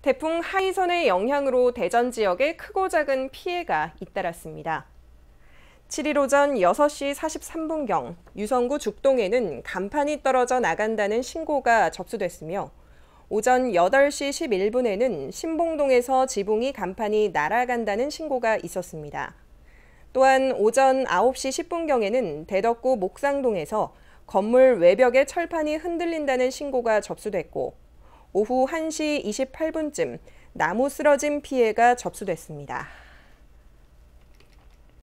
태풍 하이선의 영향으로 대전 지역에 크고 작은 피해가 잇따랐습니다. 7일 오전 6시 43분경 유성구 죽동에는 간판이 떨어져 나간다는 신고가 접수됐으며 오전 8시 11분에는 신봉동에서 지붕이 간판이 날아간다는 신고가 있었습니다. 또한 오전 9시 10분경에는 대덕구 목상동에서 건물 외벽의 철판이 흔들린다는 신고가 접수됐고 오후 1시 28분쯤 나무 쓰러짐 피해가 접수됐습니다.